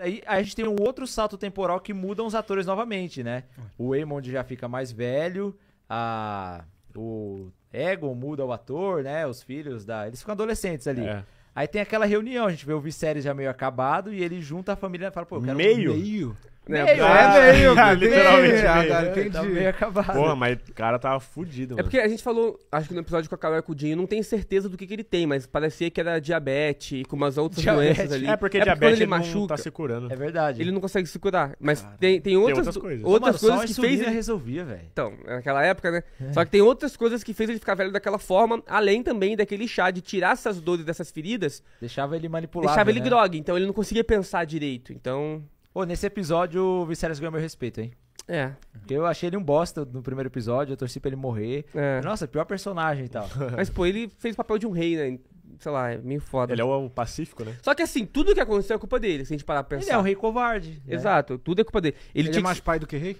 Aí a gente tem um outro salto temporal que muda os atores novamente, né? O Eamon já fica mais velho, a o Egon muda o ator, né? Os filhos da, eles ficam adolescentes ali. É. Aí tem aquela reunião, a gente vê o Viserys já meio acabado e ele junta a família e fala, pô, eu quero meio? Um meio. Meio, é, é meio, literalmente ah, meio, Agora, entendi. Tá meio acabado. Porra, mas o cara tava fudido, é mano. É porque a gente falou, acho que no episódio com a Carol Cudinho, com não tenho certeza do que, que ele tem, mas parecia que era diabetes, com umas outras diabetes. doenças ali. É porque é diabetes porque ele, ele machuca, não tá se curando. É verdade. Ele não consegue se curar. Mas cara, tem, tem, outras, tem outras coisas, outras mano, coisas que fez ele... resolvia, velho. Então, naquela é época, né? É. Só que tem outras coisas que fez ele ficar velho daquela forma, além também daquele chá de tirar essas dores dessas feridas. Deixava ele manipulado, Deixava ele né? grog, então ele não conseguia pensar direito. Então... Pô, nesse episódio o Viserys ganhou meu respeito, hein? É. Eu achei ele um bosta no primeiro episódio, eu torci pra ele morrer. É. Nossa, pior personagem e tal. Mas, pô, ele fez o papel de um rei, né? Sei lá, é meio foda. Ele é o Pacífico, né? Só que assim, tudo que aconteceu é culpa dele, se a gente parar pra pensar. Ele é um rei covarde. Né? Exato, tudo é culpa dele. Ele, ele é mais que... pai do que rei?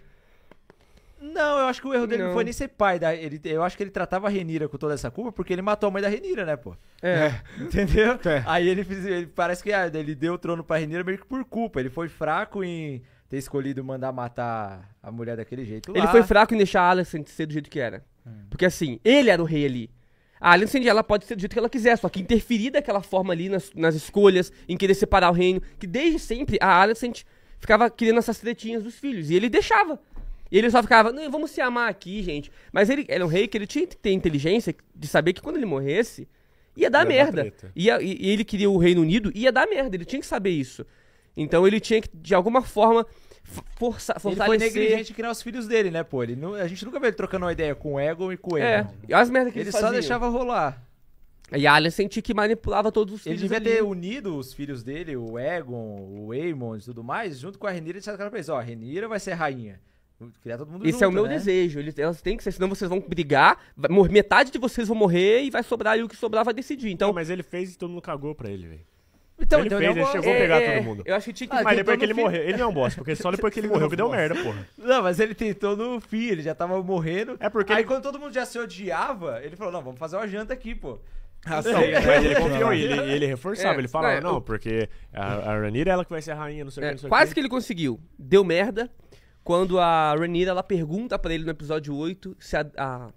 Não, eu acho que o erro dele não, não foi nem ser pai. Da, ele, eu acho que ele tratava a Renira com toda essa culpa porque ele matou a mãe da Renira, né, pô? É. é. Entendeu? É. Aí ele, fez, ele parece que ah, ele deu o trono pra Renira meio que por culpa. Ele foi fraco em ter escolhido mandar matar a mulher daquele jeito. Lá. Ele foi fraco em deixar a Alicent ser do jeito que era. Hum. Porque assim, ele era o rei ali. A Alicent, ela pode ser do jeito que ela quiser, só que interferir daquela forma ali nas, nas escolhas, em querer separar o reino, que desde sempre a Alicent ficava querendo essas tretinhas dos filhos, e ele deixava. E ele só ficava, não, vamos se amar aqui, gente. Mas ele era é um rei que ele tinha que ter inteligência de saber que quando ele morresse, ia dar ia merda. ia, e ele queria o Reino Unido, ia dar merda. Ele tinha que saber isso. Então ele tinha que, de alguma forma, força, fortalecer... Ele foi negligente criar os filhos dele, né, pô? Ele não, a gente nunca vê ele trocando uma ideia com o Egon e com o eamon É, e as merdas que ele, ele só deixava rolar. E a Alien sentia que manipulava todos os ele filhos. Ele devia ali. ter unido os filhos dele, o Egon, o Aemon e tudo mais, junto com a Renira e cara pra eles: ó, a Renira vai ser rainha. Criar todo mundo Esse junto, é o meu né? desejo. Eles, elas têm que ser, senão vocês vão brigar, vai, metade de vocês vão morrer e vai sobrar e o que sobrar vai decidir. Então... Não, mas ele fez e todo mundo cagou pra ele, velho. Então, ele então, fez, ele chegou a é, pegar é, todo mundo. Eu acho que tinha que... Ah, mas depois que ele fim... morreu. Ele é um boss, porque só depois que ele morreu que deu merda, porra. Não, mas ele tentou no fim, ele já tava morrendo. É porque... Aí ele... quando todo mundo já se odiava, ele falou, não, vamos fazer uma janta aqui, pô. Ah, então, mas é, ele confiou, ele, ele reforçava, é, ele falava, é, não, não, porque a, a Ranira é ela que vai ser a rainha, não sei o é, que, não sei Quase que. que ele conseguiu. Deu merda, quando a Renira ela pergunta para ele no episódio 8 se a, a,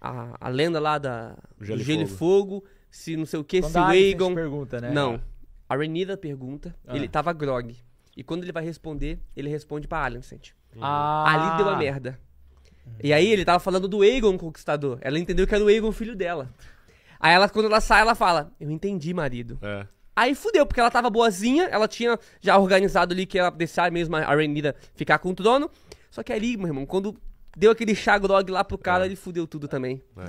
a, a lenda lá da, Gelo do Gelo e Fogo, se não sei o que, se o Aegon... pergunta, né? Não. A Renira pergunta, ah. ele tava grog. E quando ele vai responder, ele responde pra Alicent. Uhum. Ah. Ali deu a merda. E aí ele tava falando do Aegon Conquistador. Ela entendeu que era o Aegon filho dela. Aí ela, quando ela sai, ela fala: Eu entendi, marido. É. Aí fudeu, porque ela tava boazinha, ela tinha já organizado ali que ela deixar mesmo a Renira ficar com o trono. Só que ali, meu irmão, quando deu aquele chagrog lá pro cara, é. ele fudeu tudo também. É.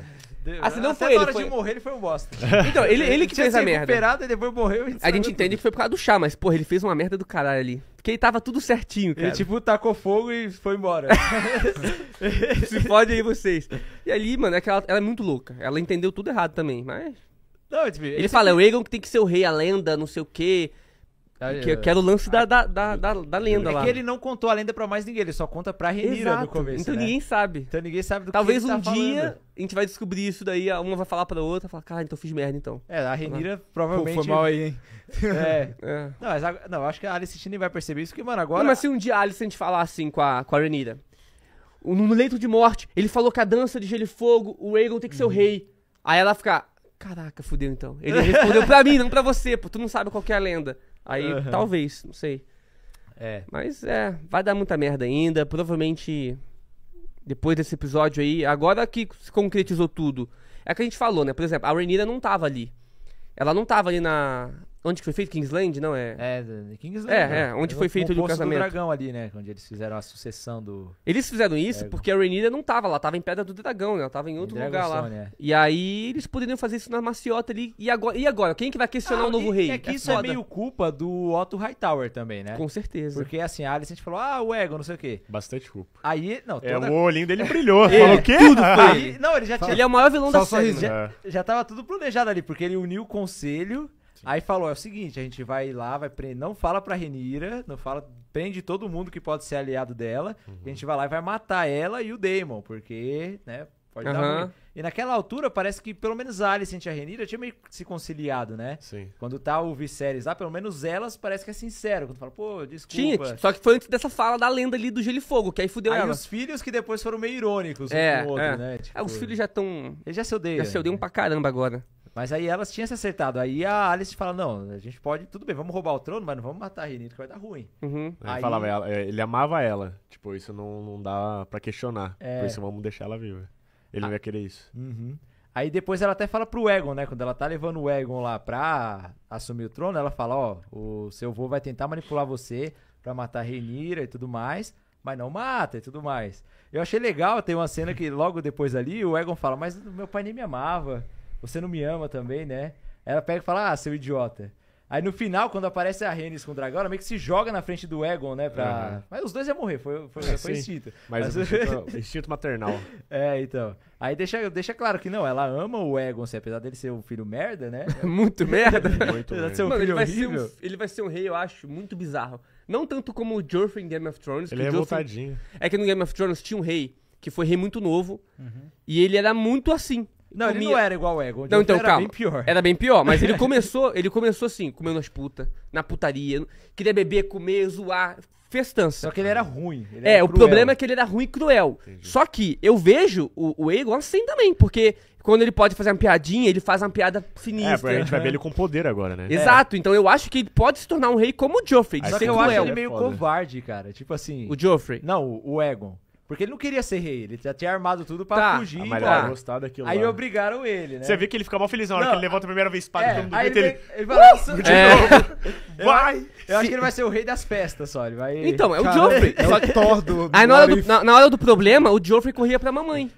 se assim, não foi ele. Hora foi... de morrer, ele foi um bosta. Então, ele, ele, que fez a merda. E depois morreu, a gente tudo. entende que foi por causa do chá, mas, porra, ele fez uma merda do caralho ali. Porque ele tava tudo certinho, cara. Ele, tipo, tacou fogo e foi embora. Se fode aí vocês. E ali, mano, é que ela, ela é muito louca. Ela entendeu tudo errado também, mas não, tipo, ele fala, é o Egon que tem que ser o rei, a lenda, não sei o quê. Ah, que, é. É, que era o lance da, da, da, da, lenda é lá. que ele não contou a lenda pra mais ninguém, ele só conta pra Renira no começo. Então né? ninguém sabe. Então ninguém sabe do Talvez que Talvez tá um tá dia falando. a gente vai descobrir isso daí, uma vai falar pra outra, falar, cara, então fiz merda então. É, a Renira ah, provavelmente. Pô, foi mal aí, hein? É. é. Não, mas, não, acho que a Alice nem vai perceber isso, porque, mano, agora. Não, mas se um dia a Alice a gente falar assim com a, com a Renira, no leito de morte, ele falou que a dança de gelo e fogo, o Egon tem que ser uhum. o rei. Aí ela fica, Caraca, fudeu então. Ele respondeu pra mim, não pra você, pô. Tu não sabe qual que é a lenda. Aí, uhum. talvez, não sei. É. Mas é, vai dar muita merda ainda. Provavelmente, depois desse episódio aí, agora que se concretizou tudo. É que a gente falou, né? Por exemplo, a Renira não tava ali. Ela não tava ali na, Onde que foi feito? Kingsland? Não, é. É, Kingsland. É, né? é onde é foi feito o casamento. do dragão ali, né? Onde eles fizeram a sucessão do. Eles fizeram isso porque a Renira não tava lá, tava em Pedra do Dragão, né? Ela tava em outro em lugar lá. É. E aí eles poderiam fazer isso na maciota ali. E agora? E agora? Quem é que vai questionar ah, o novo e, rei? É que é isso foda. é meio culpa do Otto Hightower também, né? Com certeza. Porque assim, a Alice a gente falou, ah, o Ego, não sei o quê. Bastante culpa. Aí, não. Toda... É, o olhinho dele brilhou. falou o quê? Tudo foi. Aí, não, ele já tinha. Ele é o maior vilão Só da série. Né? Já, já tava tudo planejado ali, porque ele uniu o conselho. Sim. Aí falou: é o seguinte, a gente vai lá, vai prender. Não fala pra Renira, não fala. Prende todo mundo que pode ser aliado dela. Uhum. A gente vai lá e vai matar ela e o Daemon, porque, né? Pode uhum. dar ruim. E naquela altura, parece que pelo menos a Alice e a Renira tinham meio se conciliado, né? Sim. Quando tá o Viserys lá, pelo menos elas parece que é sincero. Quando fala, pô, desculpa. Tinha, só que foi antes dessa fala da lenda ali do Gelo e Fogo, que aí fudeu aí ela. os filhos que depois foram meio irônicos é, um com o outro, é. né? Tipo, é, os tipo, filhos já estão... Eles já se odeiam. Já se odeiam né? pra caramba agora. Mas aí elas tinham se acertado. Aí a Alice fala: Não, a gente pode, tudo bem, vamos roubar o trono, mas não vamos matar a Renita que vai dar ruim. Uhum. Aí, Falava, é, ele amava ela. Tipo, isso não, não dá para questionar. É... Por isso vamos deixar ela viva. Ele ah. não ia querer isso. Uhum. Aí depois ela até fala pro Egon, né? Quando ela tá levando o Egon lá pra assumir o trono, ela fala: Ó, o seu avô vai tentar manipular você pra matar a Renira e tudo mais mas não mata e tudo mais. Eu achei legal, tem uma cena que logo depois ali o Egon fala, mas meu pai nem me amava você não me ama também, né? Ela pega e fala, ah, seu idiota. Aí no final, quando aparece a Rhaenys com o dragão, ela meio que se joga na frente do Egon, né? Pra... Uhum. Mas os dois iam morrer, foi, foi, é, foi Sim, instinto. Mas, mas... Instinto, instinto maternal. é, então. Aí deixa, deixa claro que não, ela ama o Egon, assim, apesar dele ser um filho merda, né? muito merda. Muito apesar de ser um Mano, filho ele horrível. um, ele vai ser um rei, eu acho, muito bizarro. Não tanto como o Joffrey em Game of Thrones. Ele é voltadinho. É que no Game of Thrones tinha um rei, que foi rei muito novo, uhum. e ele era muito assim. Não, comia... ele não era igual o Egon. Não, então, era calma. bem pior. Era bem pior, mas ele começou, ele começou assim, comendo as putas, na putaria, queria beber, comer, zoar, festança. Só que ele era ruim. Ele é, o problema é que ele era ruim e cruel. Entendi. Só que eu vejo o, o Egon assim também, porque quando ele pode fazer uma piadinha, ele faz uma piada sinistra. É, porque a gente vai ver ele com poder agora, né? É. Exato, é. então eu acho que ele pode se tornar um rei como o Joffrey. Só que eu cruel. acho ele meio é covarde, cara. Tipo assim. O Joffrey. Não, o Egon. Porque ele não queria ser rei, ele já tinha armado tudo pra Tá, fugir. Mas vai é. gostar daquilo Aí lá. obrigaram ele, né? Você viu que ele fica mal feliz na hora Não, que ele levanta a primeira vez espada e é, todo mundo aí grita ele. vem- ele uh! fala, De É. novo. Vai! Eu acho que ele vai ser o rei das festas só. Ele vai. Então, é o Joffrey. É o Thor do, Aí na hora do, na, na hora do problema, o Joffrey corria pra mamãe.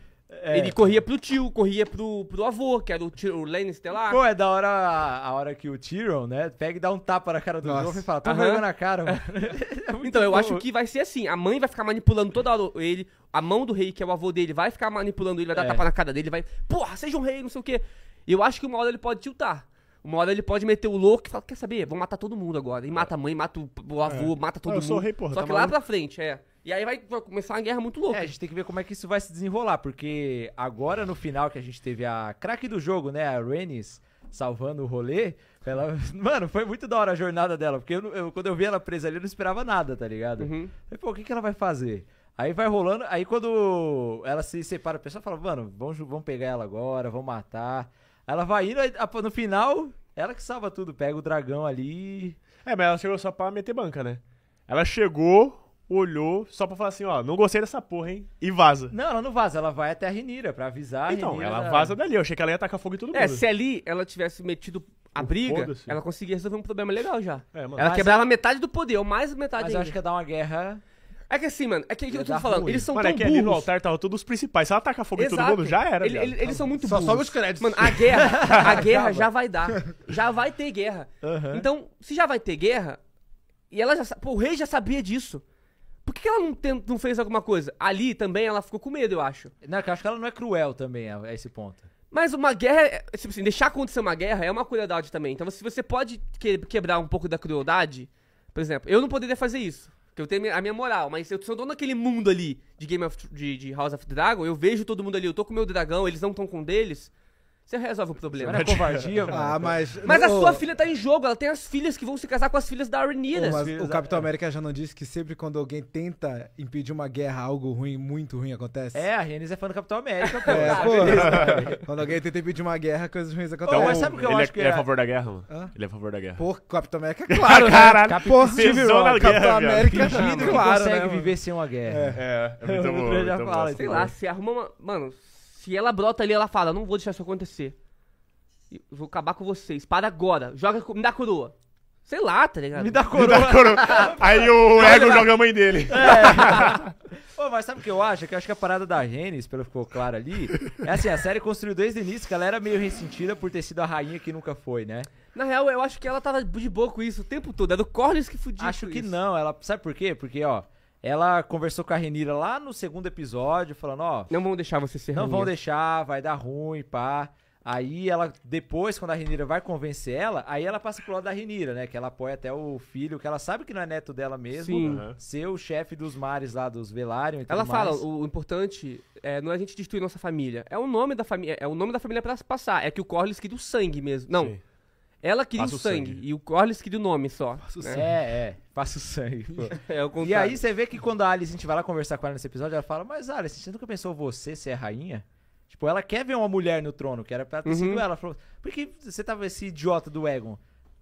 É. Ele corria pro tio, corria pro, pro avô, que era o, o Lenny lá. Pô, é da hora a hora que o Tyrion, né, pega e dá um tapa na cara do Nossa. e fala, tô jogando na cara, mano. é então, eu acho que vai ser assim, a mãe vai ficar manipulando toda hora ele, a mão do rei, que é o avô dele, vai ficar manipulando ele, vai dar é. tapa na cara dele, vai, porra, seja um rei, não sei o quê. Eu acho que uma hora ele pode tiltar. Uma hora ele pode meter o louco e falar, quer saber, vou matar todo mundo agora. E mata a mãe, mata o avô, é. mata ah, todo eu mundo. Só tá que lá pra frente, é. E aí vai, começar uma guerra muito louca. É, a gente tem que ver como é que isso vai se desenrolar, porque agora no final que a gente teve a craque do jogo, né, a Renis salvando o rolê, ela, mano, foi muito da hora a jornada dela, porque eu, eu, quando eu vi ela presa ali, eu não esperava nada, tá ligado? Uhum. Falei, pô, o que, que ela vai fazer? Aí vai rolando, aí quando ela se separa, o pessoal fala, mano, vamos, vamos pegar ela agora, vamos matar. ela vai indo, aí, no final, ela que salva tudo, pega o dragão ali. É, mas ela chegou só pra meter banca, né? Ela chegou, olhou só pra falar assim, ó, não gostei dessa porra, hein? E vaza. Não, ela não vaza, ela vai até a Renira pra avisar. Então, Renira, ela vaza dali, eu achei que ela ia tacar fogo em todo é, mundo. É, se ali ela tivesse metido a o briga, ela conseguia resolver um problema legal já. É, mano, ela quebrava é... metade do poder, ou mais metade Mas ainda. eu acho que ia dar uma guerra... É que assim, mano, é que, é que eu tô falando, ruim. eles são mano, é tão é que burros. Ali no altar estavam todos os principais. Se ela tacar fogo Exato. em todo mundo, já era. Ele, ele, eles são muito burros. Só sobe os créditos. Mano, a guerra, a guerra já vai dar. Já vai ter guerra. Uhum. Então, se já vai ter guerra, e ela já. Pô, o rei já sabia disso. Por que ela não, não fez alguma coisa? Ali também ela ficou com medo, eu acho. Não, eu acho que ela não é cruel também a, a esse ponto. Mas uma guerra, é, tipo assim, deixar acontecer uma guerra é uma crueldade também. Então, se você pode quebrar um pouco da crueldade, por exemplo, eu não poderia fazer isso. Porque eu tenho a minha moral, mas eu sou dono daquele mundo ali de Game of de, de House of Dragon, eu vejo todo mundo ali, eu tô com meu dragão, eles não estão com deles. Você resolve o problema. Não é covardia, ah, mano. Ah, mas. Mas a sua filha tá em jogo, ela tem as filhas que vão se casar com as filhas da Mas o Capitão é. América já não disse que sempre quando alguém tenta impedir uma guerra, algo ruim, muito ruim acontece? É, a Renes é fã do Capitão América, pô. É, pô. Né? quando alguém tenta impedir uma guerra, coisas ruins acontecem. Então, mas sabe o que eu acho é, que é. Ele é a é? favor da guerra, mano. Hã? Ele é a favor da guerra. Por Capitão América, claro. Né? Caralho, porra, Capitão América, claro. Né? claro. consegue viver sem uma guerra. É, é. Muito bom. Sei lá, se arruma uma. Mano se ela brota ali, ela fala: Não vou deixar isso acontecer. Eu vou acabar com vocês. Para agora. Joga, me dá a coroa. Sei lá, tá ligado? Me dá coroa. Me dá coroa. Aí o Ego joga a mãe dele. É. Pô, mas sabe o que eu acho? É que eu acho que a parada da Renes, pelo que ficou claro ali, é assim, a série construiu desde o início que ela era meio ressentida por ter sido a rainha que nunca foi, né? Na real, eu acho que ela tava de boa com isso o tempo todo. Era é do Corlys que fudia Acho que isso. não. Ela, sabe por quê? Porque, ó, ela conversou com a Renira lá no segundo episódio, falando, ó. Não vão deixar você ser Não vão deixar, vai dar ruim, pá. Aí ela, depois, quando a Renira vai convencer ela, aí ela passa pro lado da Renira, né? Que ela apoia até o filho, que ela sabe que não é neto dela mesmo, Sim. ser o chefe dos mares lá, dos Velarium e tudo Ela mais. fala, o importante é, não é a gente destruir nossa família, é o nome da família, é, é o nome da família pra se passar, é que o Corlys queria o sangue mesmo. Não, Sim. Ela queria Passa o sangue, sangue. e o Corlys queria o nome só. Passa o né? sangue. É, é. Passa o sangue. Pô. é o contrário. E aí você vê que quando a Alice, a gente vai lá conversar com ela nesse episódio, ela fala, mas Alice, você nunca pensou você ser a rainha? Tipo, ela quer ver uma mulher no trono, que era pra ter uhum. sido ela. Falou, Por que você tava esse idiota do Egon?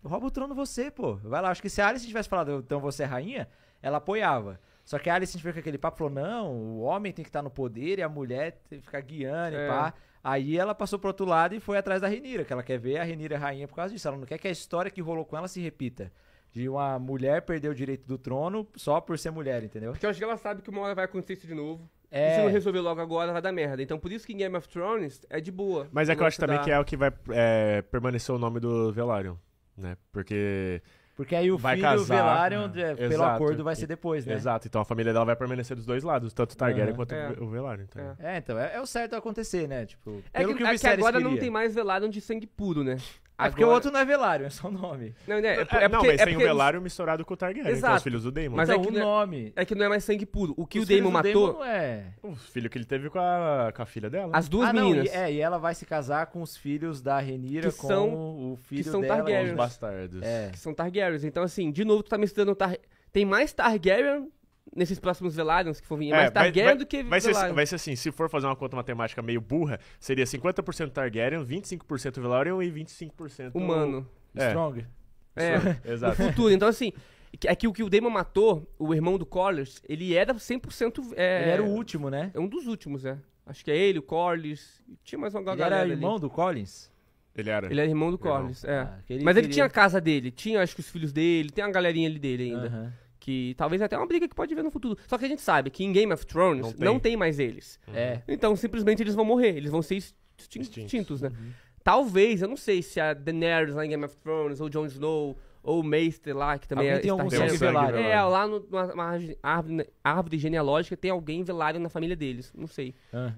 Rouba o trono você, pô. Vai lá, acho que se a Alice tivesse falado, então você é rainha, ela apoiava. Só que a Alice veio com aquele papo, falou, não, o homem tem que estar tá no poder e a mulher tem que ficar guiando é. e pá. Aí ela passou pro outro lado e foi atrás da Renira, que ela quer ver a Renira rainha por causa disso. Ela não quer que a história que rolou com ela se repita. De uma mulher perder o direito do trono só por ser mulher, entendeu? Porque eu acho que ela sabe que uma hora vai acontecer isso de novo. É. E se não resolver logo agora, vai dar merda. Então por isso que Game of Thrones é de boa. Mas é que eu acho também que é o que vai é, permanecer o nome do Velaryon, né? Porque porque aí o vai filho casar, Velaryon, né? É, pelo acordo, vai ser depois, né? Exato. Então a família dela vai permanecer dos dois lados, tanto o Targaryen uhum. quanto é. o Velaryon. Então. É. é. então, é, é, o certo acontecer, né? Tipo, é que, que, é que agora queria. não tem mais Velaryon de sangue puro, né? Agora... É porque o outro não é velário, é só o nome. Não, né? é, é, porque, não mas é tem o velário eles... misturado com o Targaryen, Exato. que é os filhos do Daemon. Mas então, é o é- nome. É, que não é mais sangue puro. O que os o Daemon matou... é... O filho que ele teve com a, com a filha dela. As duas ah, meninas. Não, e, é, e ela vai se casar com os filhos da Renira, que com são, o filho que são dela. Targaryens. Os bastardos. É. Que são Targaryens. Então, assim, de novo, tu tá misturando... Tar... Tem mais Targaryen nesses próximos Velarons que for vir. É mais Targaryen vai, do que vai Ser, vai ser assim, se for fazer uma conta matemática meio burra, seria 50% Targaryen, 25% Velaryon e 25% humano. É. Strong. É, é. exato. No futuro. Então, assim, é que o que o Damon matou, o irmão do Corlys, ele era 100%... É, ele era o último, né? É um dos últimos, é. Acho que é ele, o Corlys, tinha mais uma ele galera era irmão do Collins? Ele era. Ele era irmão do Corlys, é. Ah, ele Mas queria... ele tinha a casa dele, tinha acho que os filhos dele, tem uma galerinha ali dele ainda. Uh -huh. Que talvez é até uma briga que pode vir no futuro. Só que a gente sabe que em Game of Thrones não tem, não tem mais eles. É. Então simplesmente eles vão morrer, eles vão ser extintos, extintos né? Uhum. Talvez, eu não sei se a Daenerys lá em Game of Thrones, ou Jon Snow, ou o Maester lá, que também alguém é. Tem algum sangue velário. É, lá numa, árvore, árvore, genealógica tem alguém velário na família deles. Não sei. Ah.